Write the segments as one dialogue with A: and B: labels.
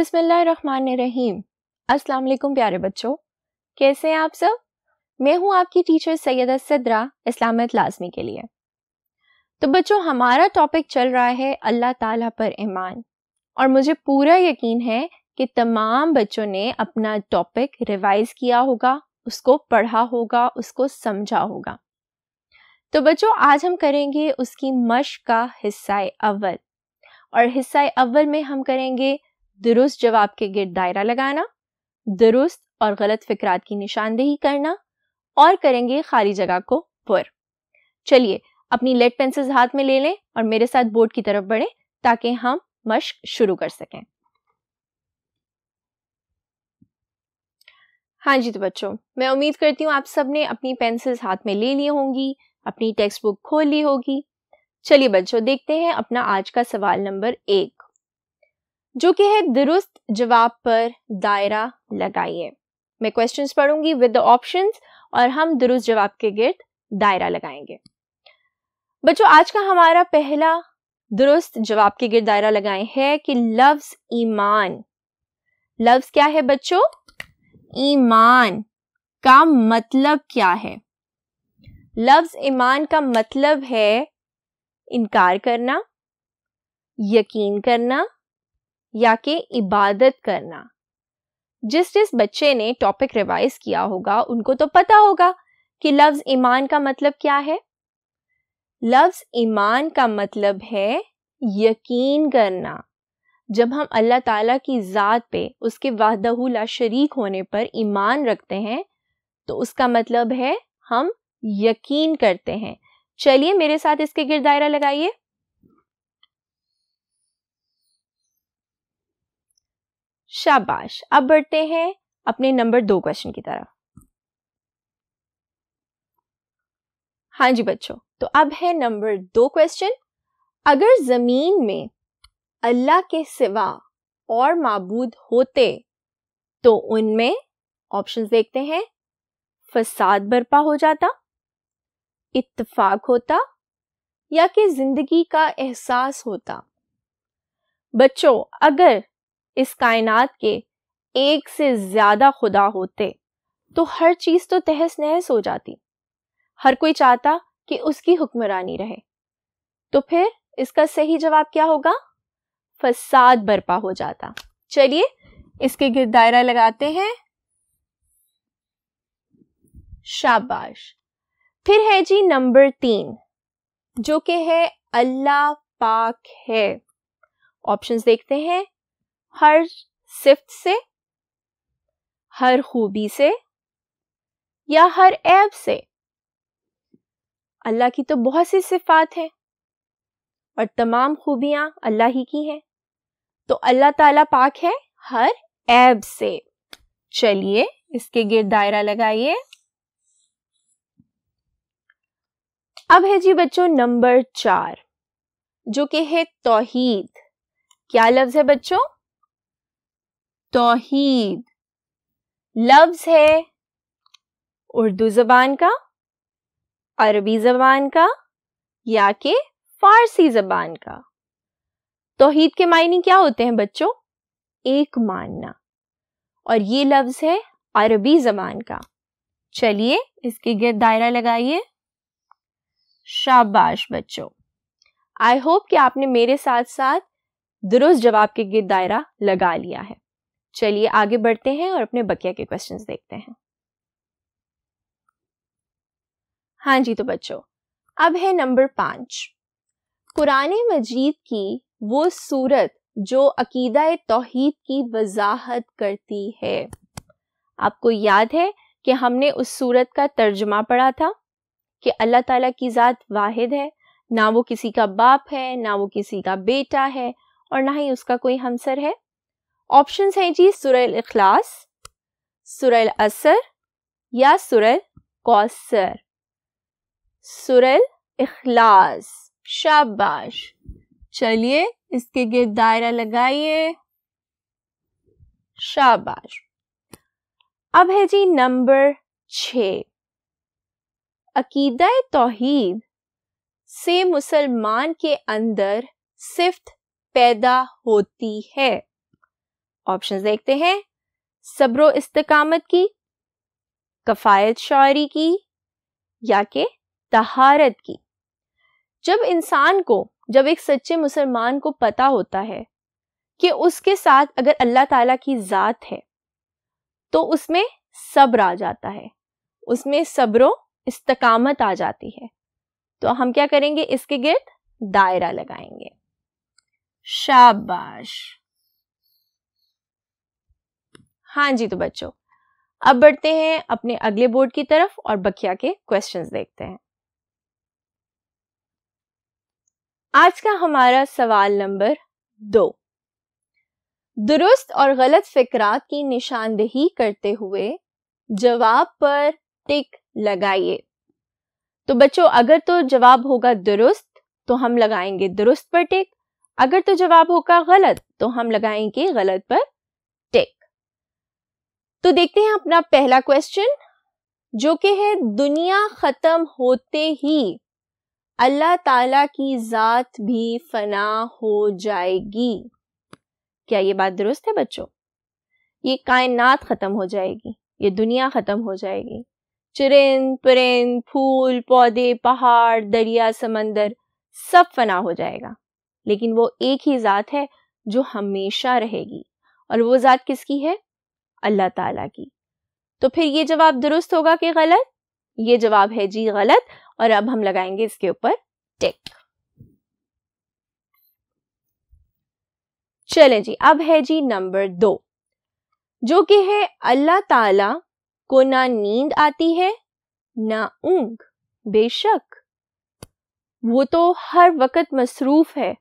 A: बिसमीम अस्सलाम वालेकुम प्यारे बच्चों कैसे हैं आप सब मैं हूं आपकी टीचर सैयद सिद्रा इस्लामियत लाजमी के लिए तो बच्चों हमारा टॉपिक चल रहा है अल्लाह ताला पर ईमान और मुझे पूरा यकीन है कि तमाम बच्चों ने अपना टॉपिक रिवाइज किया होगा उसको पढ़ा होगा उसको समझा होगा तो बच्चों आज हम करेंगे उसकी मश का हिस्सा अव्वल और हिस्सा अव्वल में हम करेंगे दुरुस्त जवाब के गिर दायरा लगाना दुरुस्त और गलत फिक्रात की निशानदेही करना और करेंगे खाली जगह को पुर चलिए अपनी लेड पेंसिल्स हाथ में ले लें और मेरे साथ बोर्ड की तरफ बढ़ें ताकि हम मश्क शुरू कर सकें हाँ जी तो बच्चों मैं उम्मीद करती हूँ आप सब ने अपनी पेंसिल्स हाथ में ले ली होंगी अपनी टेक्स्ट बुक खोल ली होगी चलिए बच्चों देखते हैं अपना आज का सवाल नंबर एक जो कि है दुरुस्त जवाब पर दायरा लगाइए मैं क्वेश्चंस पढ़ूंगी विद द ऑप्शंस और हम दुरुस्त जवाब के गिर्द दायरा लगाएंगे बच्चों आज का हमारा पहला दुरुस्त जवाब के गिर दायरा लगाए है कि लफ्ज ईमान लफ्ज क्या है बच्चों ईमान का मतलब क्या है लफ्ज ईमान का मतलब है इनकार करना यकीन करना या कि इबादत करना जिस जिस बच्चे ने टॉपिक रिवाइज किया होगा उनको तो पता होगा कि लफ्ज ईमान का मतलब क्या है लफ्ज ईमान का मतलब है यकीन करना जब हम अल्लाह ताला की ज़ात पे उसके वाहदहुला शरीक होने पर ईमान रखते हैं तो उसका मतलब है हम यकीन करते हैं चलिए मेरे साथ इसके गिरदायरा लगाइए शाबाश अब बढ़ते हैं अपने नंबर दो क्वेश्चन की तरफ हाँ जी बच्चों तो अब है नंबर दो क्वेश्चन अगर जमीन में अल्लाह के सिवा और मबूद होते तो उनमें ऑप्शंस देखते हैं फसाद बर्पा हो जाता इत्तफाक होता या कि जिंदगी का एहसास होता बच्चों अगर इस कायनात के एक से ज्यादा खुदा होते तो हर चीज तो तहस नहस हो जाती हर कोई चाहता कि उसकी हुक्मरानी रहे तो फिर इसका सही जवाब क्या होगा फसाद बर्पा हो जाता चलिए इसके गिर दायरा लगाते हैं शाबाश फिर है जी नंबर तीन जो कि है अल्लाह पाक है ऑप्शंस देखते हैं हर सिफ्त से हर खूबी से या हर ऐब से अल्लाह की तो बहुत सी सिफात हैं और तमाम खूबियां अल्लाह ही की हैं तो अल्लाह ताला पाक है हर ऐब से चलिए इसके गिर दायरा लगाइए अब है जी बच्चों नंबर चार जो कि है तोहीद क्या लफ्ज है बच्चों तोहीद लफ्ज है उर्दू जबान का अरबी जबान का या कि फारसी जबान का तोहीद के मायने क्या होते हैं बच्चों एक मानना और ये लफ्ज है अरबी जबान का चलिए इसके गिर दायरा लगाइए शाबाश बच्चों आई होप कि आपने मेरे साथ साथ दुरुस्त जवाब के गिर दायरा लगा लिया है चलिए आगे बढ़ते हैं और अपने बकिया के क्वेश्चन देखते हैं हाँ जी तो बच्चों अब है नंबर पांच कुरान मजीद की वो सूरत जो अकीदा तोहीद की वजाहत करती है आपको याद है कि हमने उस सूरत का तर्जमा पढ़ा था कि अल्लाह ताला की ज़ात वाहिद है ना वो किसी का बाप है ना वो किसी का बेटा है और ना ही उसका कोई हमसर है ऑप्शंस हैं जी सुरैल इखलास सुरैल असर या सुरैल कौसर सुरैल इखलास शाबाश चलिए इसके गिर्द दायरा लगाइए शाबाश अब है जी नंबर छ अकीदा तोहीद से मुसलमान के अंदर सिफ्त पैदा होती है ऑप्शन देखते हैं सब्रो इस्तकामत की कफायत शायरी की या के तहारत की जब इंसान को जब एक सच्चे मुसलमान को पता होता है कि उसके साथ अगर अल्लाह ताला की ज़ात है तो उसमें सब्र आ जाता है उसमें सब्रो इस्तकामत आ जाती है तो हम क्या करेंगे इसके गिर्द दायरा लगाएंगे शाबाश हाँ जी तो बच्चों अब बढ़ते हैं अपने अगले बोर्ड की तरफ और बखिया के क्वेश्चंस देखते हैं आज का हमारा सवाल नंबर दो दुरुस्त और गलत फिक्रा की निशानदेही करते हुए जवाब पर टिक लगाइए तो बच्चों अगर तो जवाब होगा दुरुस्त तो हम लगाएंगे दुरुस्त पर टिक अगर तो जवाब होगा गलत तो हम लगाएंगे गलत पर तो देखते हैं अपना पहला क्वेश्चन जो कि है दुनिया खत्म होते ही अल्लाह ताला की जात भी फना हो जाएगी क्या ये बात दुरुस्त है बच्चों ये कायनात ख़त्म हो जाएगी ये दुनिया ख़त्म हो जाएगी चिरिंद परिंद फूल पौधे पहाड़ दरिया समंदर सब फना हो जाएगा लेकिन वो एक ही ज़ात है जो हमेशा रहेगी और वो ज़ात किसकी है अल्लाह ताला की तो फिर ये जवाब दुरुस्त होगा कि गलत ये जवाब है जी गलत और अब हम लगाएंगे इसके ऊपर टिक चले जी अब है जी नंबर दो जो कि है अल्लाह ताला को ना नींद आती है ना ऊंग बेशक वो तो हर वक्त मसरूफ है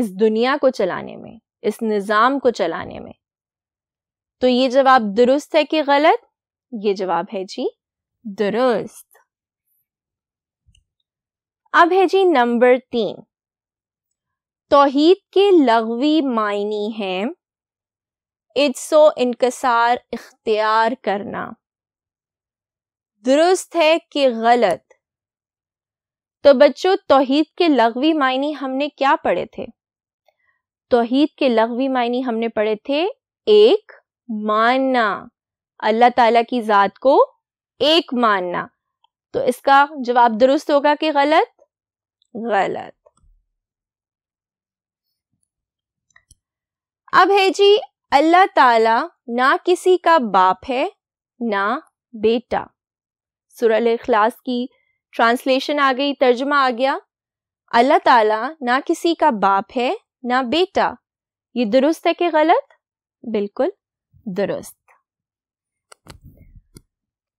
A: इस दुनिया को चलाने में इस निज़ाम को चलाने में तो ये जवाब दुरुस्त है कि गलत ये जवाब है जी दुरुस्त अब है जी नंबर तीन तोहीद के लगवी मायनी हैं इज्सो इनकसार इख्तियार करना दुरुस्त है कि गलत तो बच्चों तोहीद के लगवी मायने हमने क्या पढ़े थे तोहीद के लगवी मायने हमने पढ़े थे एक मानना अल्लाह ताला की ज़ात को एक मानना तो इसका जवाब दुरुस्त होगा कि गलत गलत अब है जी अल्लाह ताला ना किसी का बाप है ना बेटा सुरल इखलास की ट्रांसलेशन आ गई तर्जमा आ गया अल्लाह ताला ना किसी का बाप है ना बेटा ये दुरुस्त है कि गलत बिल्कुल दुरुस्त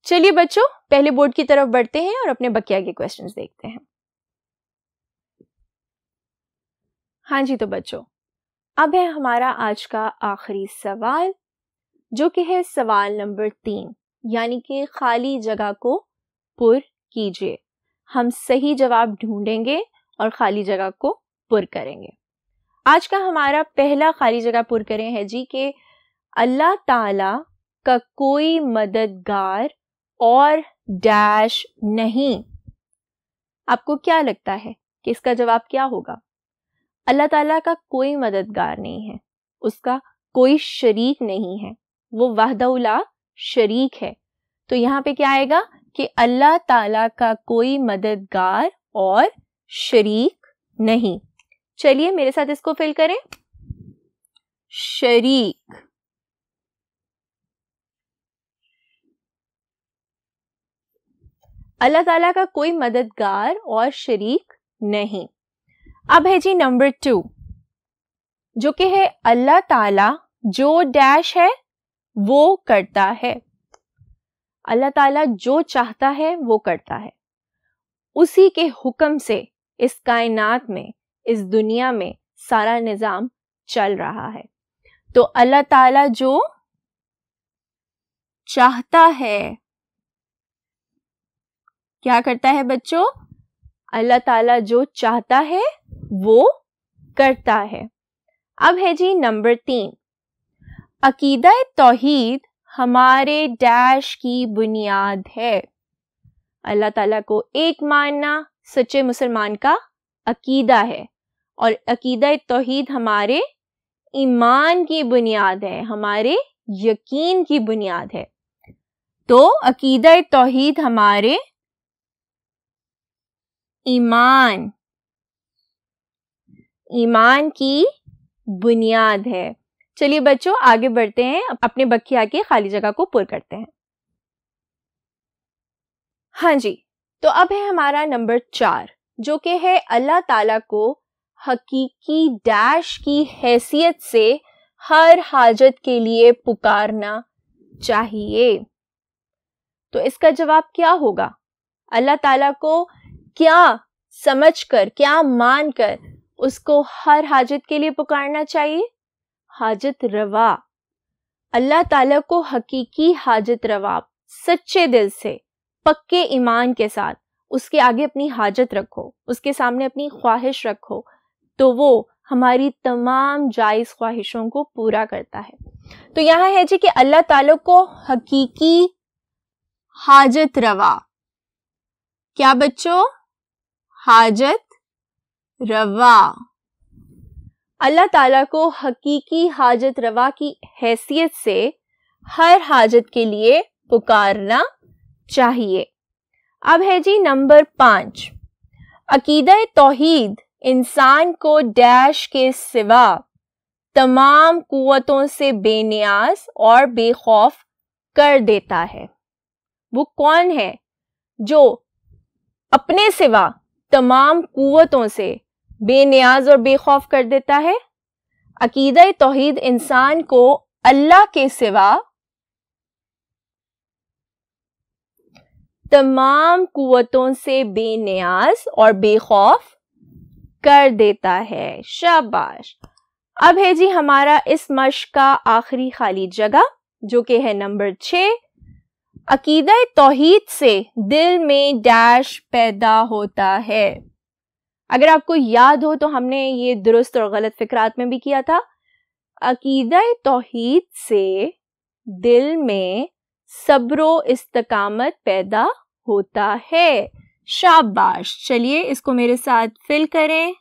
A: चलिए बच्चों पहले बोर्ड की तरफ बढ़ते हैं और अपने बकिया के क्वेश्चन देखते हैं हाँ जी तो बच्चों अब है हमारा आज का आखिरी सवाल जो कि है सवाल नंबर तीन यानी कि खाली जगह को पुर कीजिए हम सही जवाब ढूंढेंगे और खाली जगह को पुर करेंगे आज का हमारा पहला खाली जगह पुर करें है जी के अल्लाह ताला का कोई मददगार और डैश नहीं आपको क्या लगता है कि इसका जवाब क्या होगा अल्लाह ताला का कोई मददगार नहीं है उसका कोई शरीक नहीं है वो वाहदौला शरीक है तो यहाँ पे क्या आएगा कि अल्लाह ताला का कोई मददगार और शरीक नहीं चलिए मेरे साथ इसको फिल करें शरीक अल्लाह ताला का कोई मददगार और शरीक नहीं अब है जी नंबर टू जो कि है अल्लाह ताला जो डैश है वो करता है अल्लाह ताला जो चाहता है वो करता है उसी के हुक्म से इस कायनात में इस दुनिया में सारा निज़ाम चल रहा है तो अल्लाह ताला जो चाहता है क्या करता है बच्चों अल्लाह ताला जो चाहता है वो करता है अब है जी नंबर तीन अकीदा तोहीद हमारे डैश की बुनियाद है अल्लाह ताला को एक मानना सच्चे मुसलमान का अकीदा है और अकीदा तोहीद हमारे ईमान की बुनियाद है हमारे यकीन की बुनियाद है तो अकीदा तोहीद हमारे ईमान ईमान की बुनियाद है चलिए बच्चों आगे बढ़ते हैं अपने बखिया के खाली जगह को पुर करते हैं हाँ जी तो अब है हमारा नंबर चार जो कि है अल्लाह ताला को हकीकी डैश की हैसियत से हर हाजत के लिए पुकारना चाहिए तो इसका जवाब क्या होगा अल्लाह ताला को क्या समझकर क्या मानकर उसको हर हाजत के लिए पुकारना चाहिए हाजत रवा अल्लाह ताला को हकीकी हाजत रवा सच्चे दिल से पक्के ईमान के साथ उसके आगे अपनी हाजत रखो उसके सामने अपनी ख्वाहिश रखो तो वो हमारी तमाम जायज़ ख्वाहिशों को पूरा करता है तो यहाँ है जी कि अल्लाह ताला को हकीकी हाजत रवा क्या बच्चों हाजत रवा अल्लाह ताला को हकीकी हाजत रवा की हैसियत से हर हाजत के लिए पुकारना चाहिए अब है जी नंबर पांच अकीद तोहीद इंसान को डैश के सिवा तमाम कुतों से बेनियाज और बेखौफ कर देता है वो कौन है जो अपने सिवा तमाम कुतों से बेनियाज और बेखौफ कर देता है अकीद तोहद इंसान को अल्लाह के सिवा तमाम कुवतों से बेनियाज और बेखौफ कर देता है शाबाश अब है जी हमारा इस मश का आखिरी खाली जगह जो कि है नंबर छः अकीद तोहद से दिल में डैश पैदा होता है अगर आपको याद हो तो हमने ये दुरुस्त और गलत फिक्रात में भी किया था अकीद तोहद से दिल में सब्र इस्तकामत पैदा होता है शाबाश चलिए इसको मेरे साथ फिल करें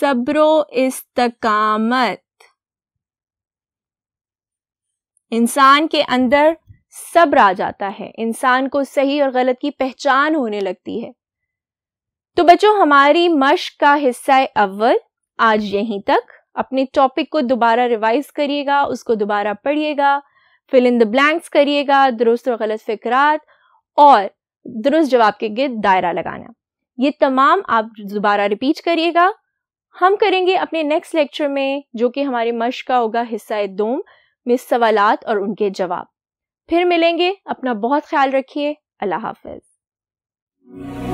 A: सब्रो इस्तकामत इंसान के अंदर सब्र आ जाता है इंसान को सही और गलत की पहचान होने लगती है तो बच्चों हमारी मश्क का हिस्सा अव्वल आज यहीं तक अपने टॉपिक को दोबारा रिवाइज करिएगा उसको दोबारा पढ़िएगा फिल इन द ब्लैंक्स करिएगा दुरुस्त और गलत फिक्रात और दुरुस्त जवाब के गिर दायरा लगाना ये तमाम आप दोबारा रिपीट करिएगा हम करेंगे अपने नेक्स्ट लेक्चर में जो कि हमारे मश का होगा हिस्सा दोम में सवालत और उनके जवाब फिर मिलेंगे अपना बहुत ख्याल रखिए अल्लाह हाफिज़